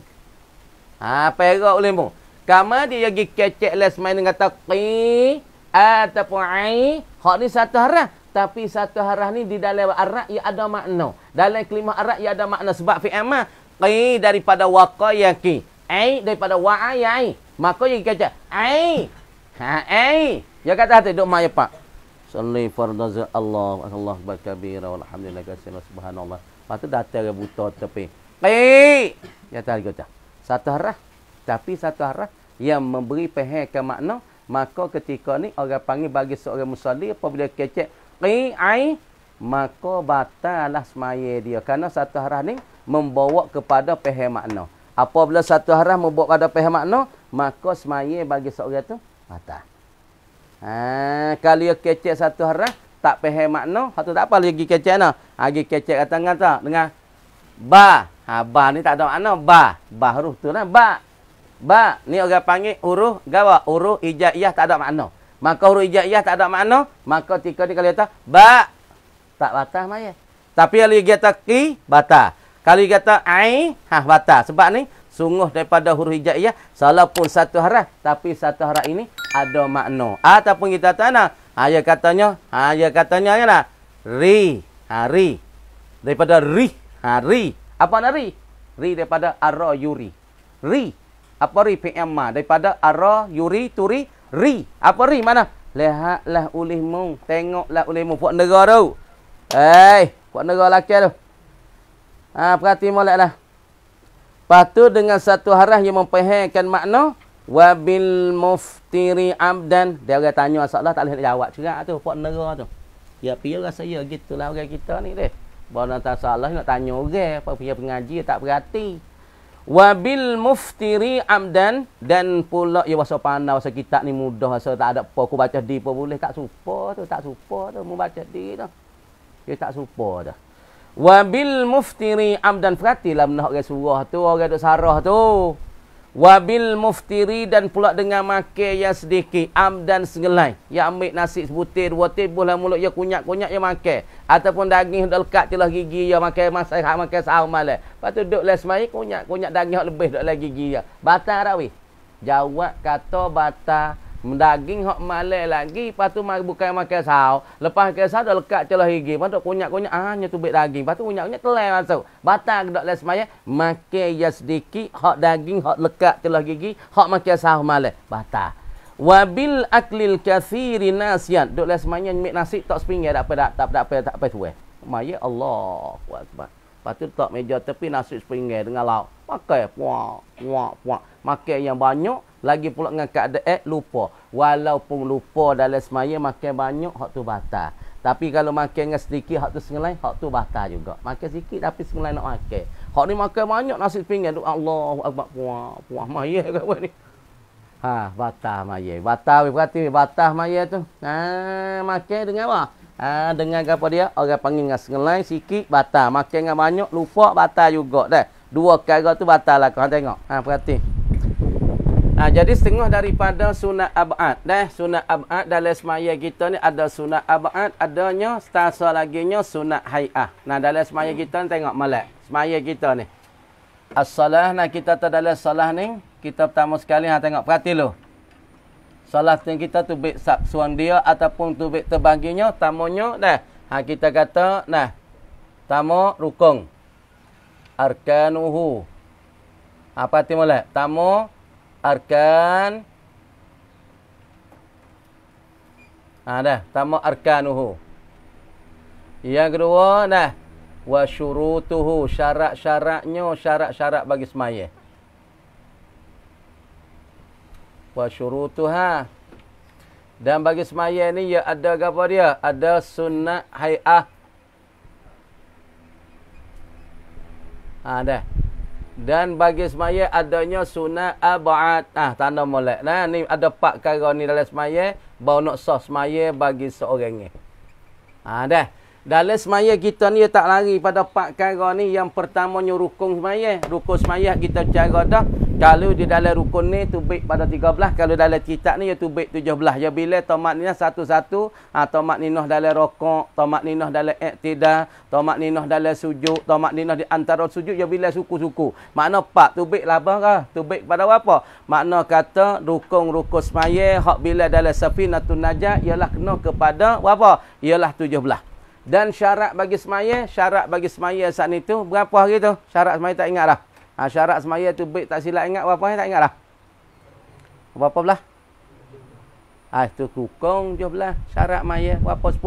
Ha pero mu? Kama dia pergi kecek les main dengan kata ki ataupun ai, hak ni satu arah. Tapi satu arah ni di dalam arah ia ada makna. Dalam kelima arah ia ada makna. Sebab fi'amah, qi daripada waqayaki ai daripada waayai maka dia kata ai ha ai ya kata tu duk maya pak salli fardaza Allah Allah akbar kabir walhamdulillah subhanallah lepas tu datang buta tepi qi ya tadi kata satu arah tapi satu arah yang memberi pehekan makna maka ketika ni orang panggil bagi seorang musalli apabila kecek qi ai maka batallah semaya dia kerana satu arah ni membawa kepada paham makna. Apabila satu haram membawa kepada paham makna, maka semaya bagi seorang tu patah. Ha, kalau kecek satu haram tak paham makna, satu tak apa lagi kecek nah. Ha, lagi kecek kata dengan tak dengan ba. Ha, ba ni tak ada makna ba. Ba huruf tu lah ba. Ba ni orang panggil uruh gawa, huruf ijaiyah tak ada makna. Maka huruf ijaiyah tak ada makna, maka tiga ni kalau kata ba tak batah maya. Tapi kalau kita kata ki batah. Kalau you kata ain, ha batal. Sebab ni sungguh daripada huruf hijaiyah, walaupun satu harf, tapi satu harf ini ada makna. Ataupun kita tanya, lah. ha ya katanya, ha ya katanya ialah ri, hari. Daripada ri, hari. Apa nari? ri? daripada ara yuri. Ri. Apa ri PM daripada ara yuri turi ri. Apa ri mana? Lihatlah ulimu, tengoklah ulimu buat negara tu. Hei, buat negara lelaki tu. Ha, perhati molek lah. dengan satu harah yang mempahankan makna. Wabil muftiri abdan. Dia orang tanya asalah tak boleh nak jawab juga tu. Pak nera tu. Ya pia rasa ya gitulah orang kita ni deh. Bawa tak salah nak tanya orang. Apa pia pengaji tak berhati. Wabil muftiri amdan Dan pula ya wasa panah wasa kitab ni mudah. Wasa tak ada apa. Aku baca di pun boleh. Tak supa tu. Tak supa tu. Mu baca di tu. Dia ya, tak supa dah. Wabil bil muftiri abdan fatilah benda orang surah tu orang duk sarah tu Wabil muftiri dan pula dengan makan yang sedikit abdan segelai ya ambil nasi sebutir dua tebul lah mulut ya kunyak-kunyak ya makan ataupun daging dah lekat lah gigi ya makan masa hak makan sahur malam lepas tu duk les mai kunyak-kunyak daging lebih duk lagi gigi ya batal rawi jawab kata batal Mendaging hok malai lagi, lepas tu bukan makan sahur. Lepas makan sahur, dah lekat celah gigi. Lepas tu kunyak-kunyak, ah, nyetubik daging. Lepas tu kunyak-kunyak, telai masuk. Batang ke dokter semaya, makan yang sedikit, hok daging, hok lekat celah gigi, hok makan sahur malai. Batang. Wabil aklil kathiri nasian. Dokter semaya, nyemik nasi, tak sepinggir, tak apa, tak apa, tak apa, tak Maya Allah kuat Lepas tu letak meja tepi nasi sepinggir dengan lauk. Pakai puak, puak, puak. Makan yang banyak, lagi pula dengan keadaan eh, lupa walaupun lupa dalam semaya makan banyak hak tu batal tapi kalau makan dengan sedikit hak tu sengelai hak tu batal juga makan sikit tapi sengelai nak makan hak ni makan banyak nasi pinggan tu Allahu akbar puah puah maya kau ni ha batal maya batal we berarti batal maya tu ha makan dengan apa ha dengan apa dia orang panggil dengan sengelai sikit batal makan dengan banyak lupa batal juga dah dua perkara tu batal lah kau tengok ha berarti. Ha, jadi setengah daripada sunat abad. Dah, sunat abad dalam semaya kita ni ada sunat abad, adanya setasa lagi sunat hai'ah. Nah, dalam semaya kita ni tengok malak. Semaya kita ni. As-salah, nah kita tak dalam salah ni. Kita pertama sekali ha, tengok, perhati lo. Salah ni kita tu baik sab suan dia ataupun tu baik terbaginya. Tamonya, dah. Ha, kita kata, nah. Tamo rukung. Arkanuhu. Apa ha, timulah? Tamo rukung arkan ada ha, tamak arkanuhu yang kedua nah wa syurutuhu syarat-syaratnya syarat-syarat bagi sembahyang wa syurutuha dan bagi sembahyang ni ya ada apa dia ada sunnah haiah ha, ada dan bagi semaya adanya sunat abad, ah tanda molek nah ni ada Pak perkara ni dalam semaya bau nak sah semaya bagi seorang ni ah dah dalam semaya kita ni tak lari pada Pak perkara ni yang pertamanya rukun semaya rukun semaya kita cara dah kalau di dalam rukun ni tubik pada 13 kalau dalam kitab ni dia ya tubik 17 ya bila tomat ni satu-satu ha tomat noh dalam rokok tomat ni noh dalam iktidal tomat ni noh dalam sujud tomat ni noh di antara sujud ya bila suku-suku makna pak tubik laba ke tubik pada apa makna kata rukun-rukun semaya hak bila dalam safinatun najah ialah kena kepada apa ialah 17 dan syarat bagi semaya, syarat bagi semaya saat itu, berapa hari itu? Syarat semaya tak ingat lah ha, syarat semaya tu baik tak silap ingat apa-apa tak ingat lah, apa belah? Ah ha, tu kukong je belah syarat maya apa 10.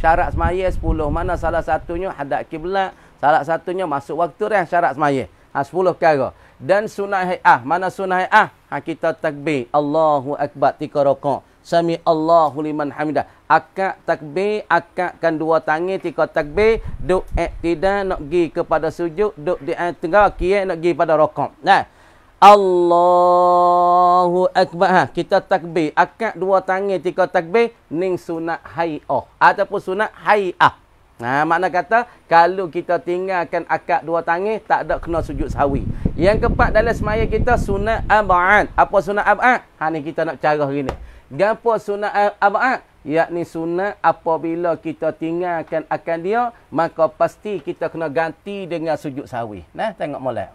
Syarat semaya sepuluh Mana salah satunya hadap kiblat, salah satunya masuk waktu dah syarat semaya. Ha 10 perkara. Dan sunah ah mana sunah ah? Ha kita takbir Allahu akbar tika rakaat. Sami Allahu liman hamidah. Akak takbir, akak kan dua tangan tika takbir, duk eh, tidak nak pergi kepada sujud, duk di tengah kiri nak pergi pada rokok. Nah. Allahu akbar. Ha, kita takbir, akak dua tangan tika takbir ning sunat haiah ataupun sunat hayah. Nah, ha, makna kata kalau kita tinggalkan akak dua tangan tak ada kena sujud sawi. Yang keempat dalam semaya kita sunat ab'ad. Apa sunat ab'ad? Ha ni kita nak cerah gini. Gapo sunat abad? Yakni sunat apabila kita tinggalkan akan dia, maka pasti kita kena ganti dengan sujud sawi. Nah, tengok molek.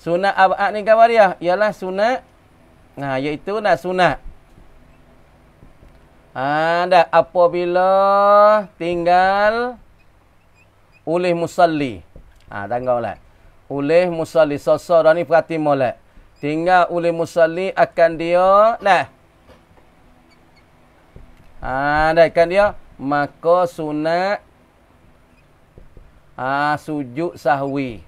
Sunat abad ni gambar dia ialah sunat nah ha, iaitu nak sunat. Ada ha, apabila tinggal oleh musalli. Ha tengok molek. Oleh musalli sosor ni perhati molek. Tinggal oleh musalli akan dia nah kan dia maka sunat ah ha, sujud sahwi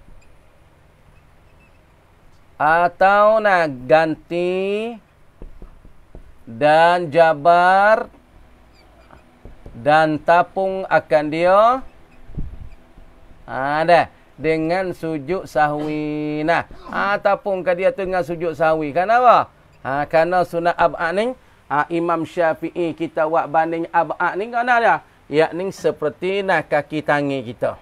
atau nak ganti dan jabar dan tapung akan dia ada ha, dengan sujud sahwi nah ah tapung ke dia tu dengan sujud sahwi kenapa ha kerana sunat ab'ah ni ha, Imam Syafi'i kita buat banding ab'ad ni kena dia. Yakni seperti nak kaki tangi kita.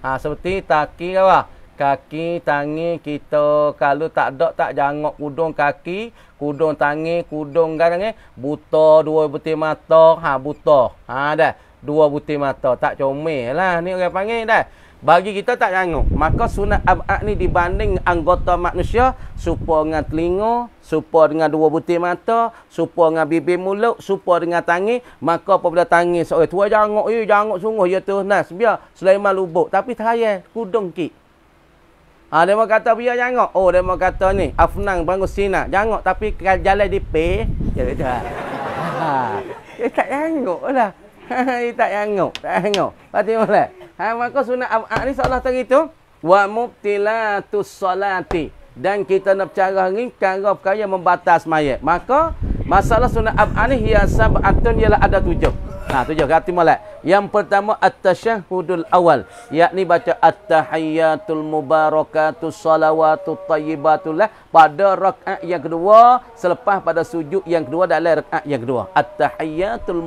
Ha, seperti taki apa? Kaki tangi kita kalau tak ada tak jangok kudung kaki, kudung tangi, kudung garang eh buta dua butir mata, ha buta. Ha dah. Dua butir mata tak comel lah ni orang panggil dah. Bagi kita tak janguk. Maka sunat ab'ad ni dibanding anggota manusia. Supa dengan telinga. Supa dengan dua butir mata. Supa dengan bibir mulut. Supa dengan tangi. Maka apabila tangi seorang tua janguk. Ya janguk sungguh. Ya tu nas. Biar malu lubuk. Tapi saya kudung kik. Ha, dia mau kata biar janguk. Oh dia mau kata ni. Afnang bangun sinar. Janguk tapi jalan di peh. Ya dah. Ha. Dia tak janguk lah. dia tak janguk. Tak janguk. Fatimah boleh. Ha, maka sunat af'al ha, ni seolah tadi tu. Wa mubtilatus salati. Dan kita nak cara ni, cara perkara membatas mayat. Maka, masalah sunat af'al ha, ni hiasa beratun ialah ada tujuh. Ha tujuh hati molek. Yang pertama at-tasyahudul awal, yakni baca at-tahiyatul mubarakatus salawatut thayyibatullah pada rakaat yang kedua selepas pada sujud yang kedua dalam rakaat yang kedua. At-tahiyatul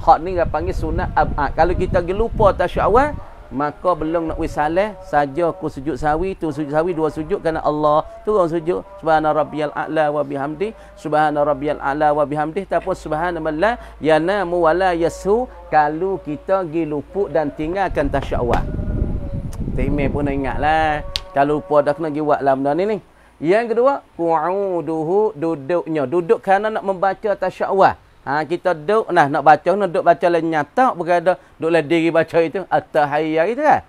Hak ni dia panggil sunat ab'ad. Ha, kalau kita lupa tasyahud awal, maka belum nak wis saleh saja aku sujud sawi tu sujud sawi dua sujud kerana Allah tu turun sujud subhana rabbiyal a'la wa bihamdi subhana rabbiyal a'la wa bihamdi ataupun subhana man la yanamu wa la yasu kalau kita gi luput dan tinggalkan tasyawuh Timi pun nak lah kalau lupa dah kena gi buatlah benda ni ni yang kedua qu'uduhu duduknya duduk kerana nak membaca tasyawuh Ha, kita duduk, nah, nak baca, nak duduk baca lah nyata, berada, duduk lah diri baca itu, atau hayya itu kan.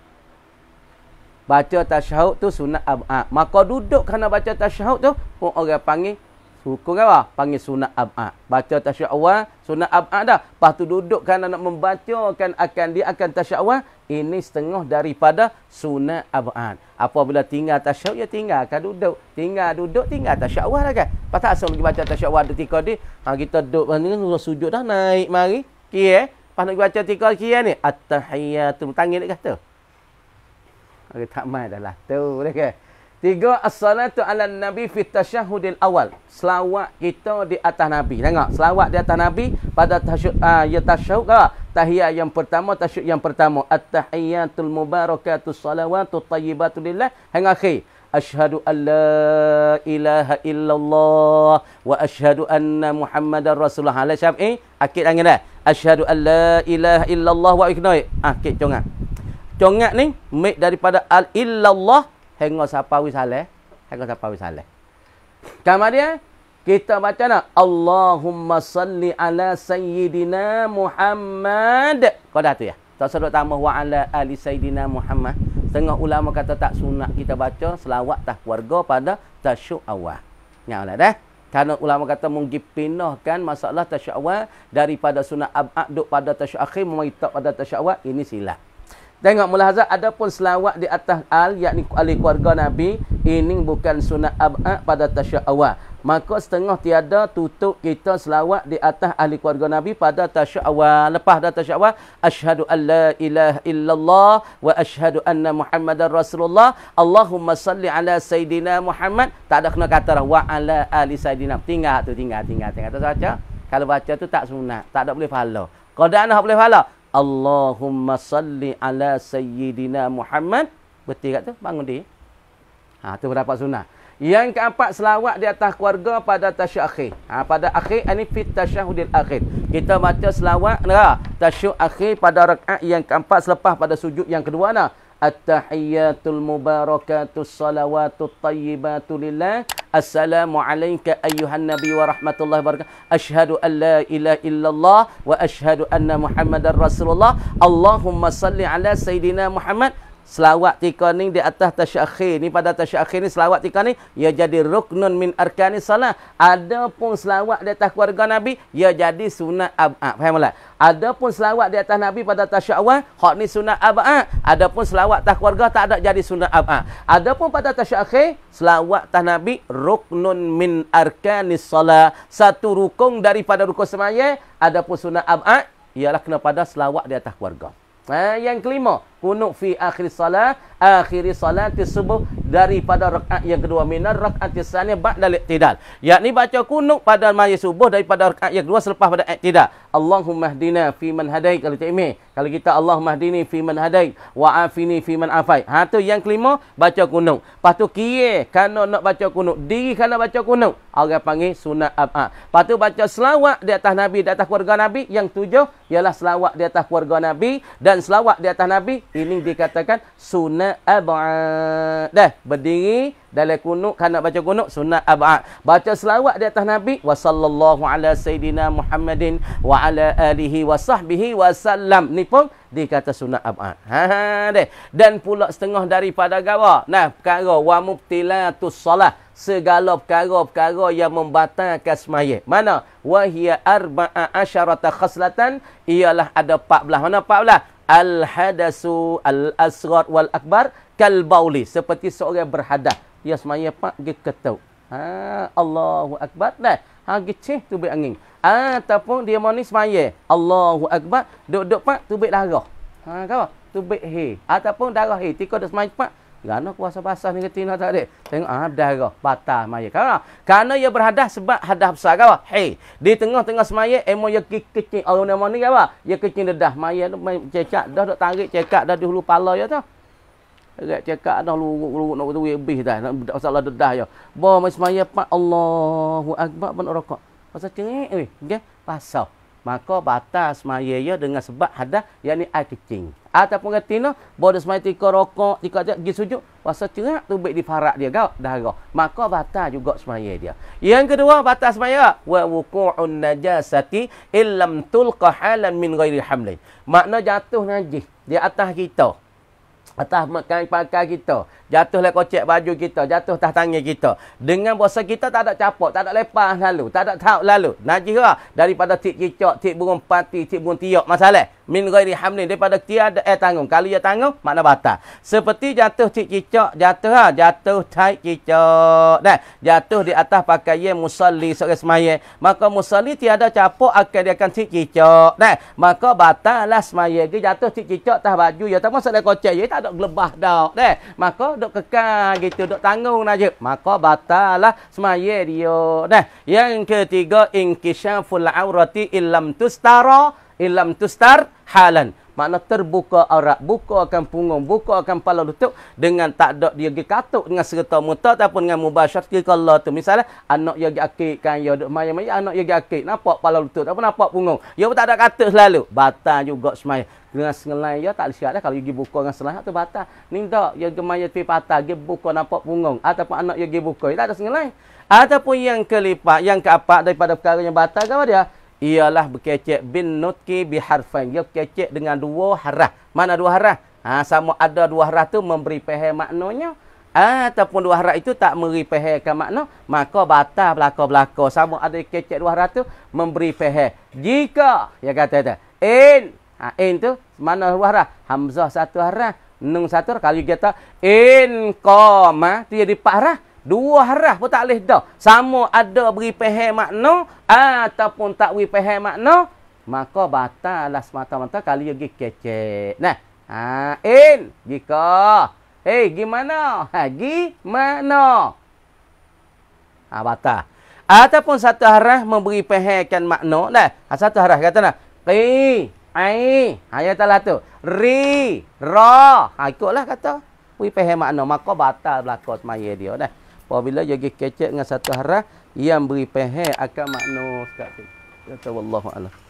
Baca tasyahud tu sunat, ha, maka duduk kerana baca tasyahud tu, pun orang panggil Hukum apa? Panggil sunat ab'ad. Baca tasyak awal, sunat ab'ad dah. Lepas tu duduk kan nak membaca, kan akan dia akan tasyak Ini setengah daripada sunat ab'ad. Apabila tinggal tasyak, ya tinggal kan duduk. Tinggal duduk, tinggal tasyak awal lah kan. Lepas tak asal pergi baca tasyak awal ketika ni. Ha, kita duduk ni, sujud dah naik mari. Okay eh. Lepas nak baca ketika kia eh, ni. At-tahiyyatum. Tanggil dia kata. Okay, tak main dah lah. Tu dia kata. Tiga, as-salatu ala nabi fi tashahudil awal. Selawat kita di atas nabi. Tengok, selawat di atas nabi pada tashahud, uh, ah, ya tashahud ke? Lah. Tahiyah yang pertama, tashahud yang pertama. At-tahiyyatul mubarakatuh salawatu tayyibatu lillah. Hingga akhir. Ashadu an la ilaha illallah wa ashadu anna muhammadan rasulullah. Ala ha, syafi'i, eh, akit angin dah. Ashadu an la ilaha illallah wa iknoi. Ah, akit, congak. Congak ni, make daripada al-illallah hingga siapa wis saleh, hingga siapa wis saleh. Kemudian kita baca nak Allahumma salli ala sayyidina Muhammad. Kau dah tu ya. Tak sedut tambah wa ala ali sayyidina Muhammad. Setengah ulama kata tak sunat kita baca selawat tah keluarga pada tasyuk awal. Nyalah dah. Eh? Karena ulama kata mungkin pindahkan masalah tasyuk awal daripada sunat abad pada tasyuk akhir memang pada tasyuk awal ini silap. Tengok mula-haza ada pun selawat di atas al yakni ahli keluarga Nabi ini bukan sunat ab'ad pada tasya awal. Maka setengah tiada tutup kita selawat di atas ahli keluarga Nabi pada tasya awal. Lepas dah tasyah awal. asyhadu alla ilaha illallah wa asyhadu anna muhammadan rasulullah. Allahumma salli ala sayyidina muhammad. Tak ada kena kata lah. Wa ala ahli sayyidina. Tinggal tu. Tinggal. Tinggal. Tinggal. Tinggal. saja. Kalau baca tu tak sunat. Tak ada boleh pahala. Kau dah nak boleh pahala. Allahumma salli ala sayyidina Muhammad. Betul kat tu? Bangun dia. Ha, tu berdapat sunnah. Yang keempat, selawat di atas keluarga pada tasyuk akhir. Ha, pada akhir, ini fit tasyahudil akhir. Kita baca selawat, ha, tasyuk akhir pada rakaat yang keempat selepas pada sujud yang kedua. Nah attahiyatul mubarakatus salawatut tayyibatu lillah assalamu ayyuhan nabi wa rahmatullahi wa ashhadu an la ilaha illallah wa ashhadu anna muhammadar rasulullah allahumma salli ala Sayyidina muhammad selawat tika ni di atas tasyakhir ni pada tasyakhir ni selawat tika ni ia jadi ruknun min arkanis solat adapun selawat di atas keluarga nabi ia jadi sunat ab'ah faham tak adapun selawat di atas nabi pada tasyawwah hak ni sunat ab'ah adapun selawat tak keluarga tak ada jadi sunat ab'ah adapun pada tasyakhir selawat atas nabi ruknun min arkanis solat satu rukun daripada rukun semaya adapun sunat ab'ah ialah kena pada selawat di atas keluarga Ha, yang kelima, kunuk fi akhir salat, akhir salat subuh daripada rakaat yang kedua minar rakaat tsaniyah ba'da al-i'tidal. Yakni baca kunuk pada majlis subuh daripada rakaat yang kedua selepas pada i'tidal. Allahumma hadina fi man hadai kalau tak kalau kita Allahumma hdini fi man hadai wa afini fi man afai ha tu yang kelima baca kunut lepas tu kiri kanak nak baca kunut diri kanak baca kunut orang panggil sunat ab'a lepas tu baca selawat di atas Nabi di atas keluarga Nabi yang tujuh ialah selawat di atas keluarga Nabi dan selawat di atas Nabi ini dikatakan sunat ab'a dah berdiri dalam kunut kan nak baca kunut sunat abad ah, baca selawat di atas nabi wa sallallahu ala sayidina muhammadin wa ala alihi wa sahbihi wa sallam ni pun dikata sunat abad ha, ha deh dan pula setengah daripada gawa nah perkara wa mubtilatus solah segala perkara-perkara yang membatalkan sembahyang mana wa hiya arba'a asharata khaslatan ialah ada 14 mana 14 al hadasu al asghar wal akbar kal bauli seperti seorang berhadas dia ya, semaya pak dia ketau. Ha Allahu akbar Nah, Ha geceh tu baik angin. Ha, ataupun dia mau ni semaya. Allahu akbar duduk-duduk pak tu baik darah. Ha kau tu baik he ataupun darah he tiko dah semaya pak Gana kuasa basah ni ketina tak ada. Tengok ah darah batal mayat. Kau, Karena ia berhadah sebab hadah besar kau. he. di tengah-tengah semaya emo ya kecil Allahu Akbar ni kau. Ya kecil dedah mayat tu cecak dah dok tarik cecak dah di pala ya tu. Rek cakap dah luruk-luruk nak tu habis dah. Nak tak salah dedah ya. Ba mai semaya pak Allahu akbar benda rokok. Pasal cengik weh, okey? Pasal. Maka batas semaya ya dengan sebab hadah ni air kecing. Ataupun kata nak bodoh semaya tika rokok, tika tak pergi sujud, pasal cengik tu baik difarak dia kau darah. Maka batas juga semaya dia. Yang kedua batas semaya wa wuqu'un najasati illam tulqa halan min ghairi hamli. Makna jatuh najis di atas kita atas makan pakai kita. Jatuhlah kocek baju kita. Jatuh atas tangan kita. Dengan bosan kita tak ada capok. Tak ada lepas lalu. Tak ada tahu lalu. Najihah daripada tik cicak, tik burung pati, tik burung tiok. Masalah min ghairi hamlin daripada tiada eh tanggung kalau ia tanggung makna batal seperti jatuh cicak jatuh ha jatuh tai cicak dah jatuh di atas pakaian musalli seorang semaya maka musalli tiada capuk akan dia akan cicak dah maka batal lah semaya dia jatuh cicak atas baju ya tak masuk dalam kocek ya tak ada gelebah dah dah maka dok kekal gitu dok tanggung aja maka batal lah semaya dia dah yang ketiga inkishaful aurati illam tustara ilam tustar halan makna terbuka aurat buka akan punggung buka akan kepala lutut dengan tak ada dia gi katuk dengan serta muta ataupun dengan mubasyar ke kalau tu misalnya anak dia gi akikkan dia duk mai anak dia gi akik nampak kepala lutut apa nampak punggung dia pun tak ada kata selalu batal juga semai dengan sengelai dia tak siap dah kalau dia buka dengan selah tu batal ni tak dia gi mai tepi patah dia buka nampak punggung ataupun anak dia gi buka dia tak ada sengelai ataupun yang kelipat yang keempat daripada perkara yang batal apa dia ialah berkecek bin nutki biharfain. Ia berkecek dengan dua harah. Mana dua harah? Ha, sama ada dua harah tu memberi peher maknanya. Ha, ataupun dua harah itu tak memberi peherkan makna. Maka batal belakang-belakang. Sama ada kecek dua harah tu memberi peher. Jika, ya kata itu. In. Ha, in tu mana dua harah? Hamzah satu harah. Nung satu kali Kalau kita in koma. Itu jadi empat harah. Dua haraf pun tak boleh dah. Sama ada beri pehen makna ataupun tak beri pehen makna, maka batallah semata-mata kali lagi kecek. Nah, ha, in jika. Hei, eh, gimana? Ha, gimana? Ha, batal. Ataupun satu haraf memberi pehenkan makna. Nah, ha, satu haraf kata nah. Qi, ai, ayat ha, telah tu. Ri, ra. Ha, ikutlah kata. Beri pehen makna. Maka batal belakang semaya dia. Nah apabila dia kecek dengan satu haram yang beri pehe akan makna sekat tu Ya wallahu alam